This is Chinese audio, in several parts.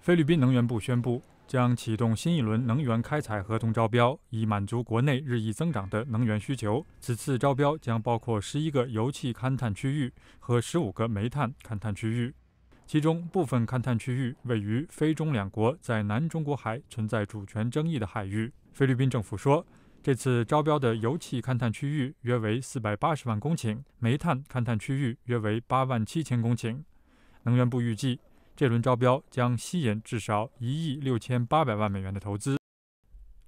菲律宾能源部宣布，将启动新一轮能源开采合同招标，以满足国内日益增长的能源需求。此次招标将包括十一个油气勘探区域和十五个煤炭勘探区域，其中部分勘探区域位于菲中两国在南中国海存在主权争议的海域。菲律宾政府说，这次招标的油气勘探区域约为四百八十万公顷，煤炭勘探区域约为八万七千公顷。能源部预计。这轮招标将吸引至少一亿六千八百万美元的投资。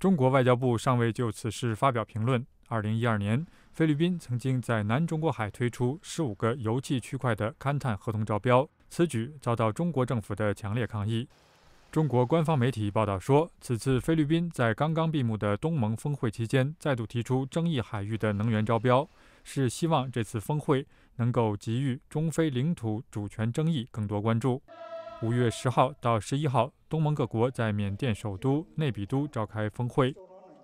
中国外交部尚未就此事发表评论。二零一二年，菲律宾曾经在南中国海推出十五个油气区块的勘探合同招标，此举遭到中国政府的强烈抗议。中国官方媒体报道说，此次菲律宾在刚刚闭幕的东盟峰会期间再度提出争议海域的能源招标，是希望这次峰会能够给予中菲领土主权争议更多关注。五月十号到十一号，东盟各国在缅甸首都内比都召开峰会。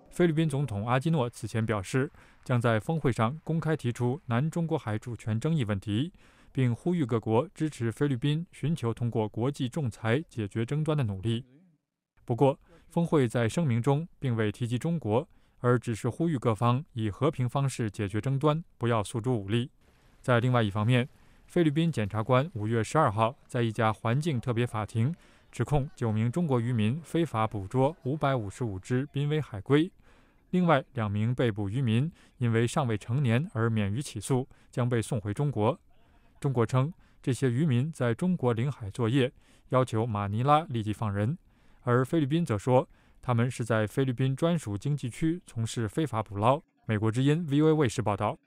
菲律宾总统阿基诺此前表示，将在峰会上公开提出南中国海主权争议问题，并呼吁各国支持菲律宾寻求通过国际仲裁解决争端的努力。不过，峰会在声明中并未提及中国，而只是呼吁各方以和平方式解决争端，不要诉诸武力。在另外一方面，菲律宾检察官五月十二号在一家环境特别法庭指控九名中国渔民非法捕捉五百五十五只濒危海龟。另外两名被捕渔民因为尚未成年而免于起诉，将被送回中国。中国称这些渔民在中国领海作业，要求马尼拉立即放人。而菲律宾则说他们是在菲律宾专属经济区从事非法捕捞。美国之音 VOA 卫视报道。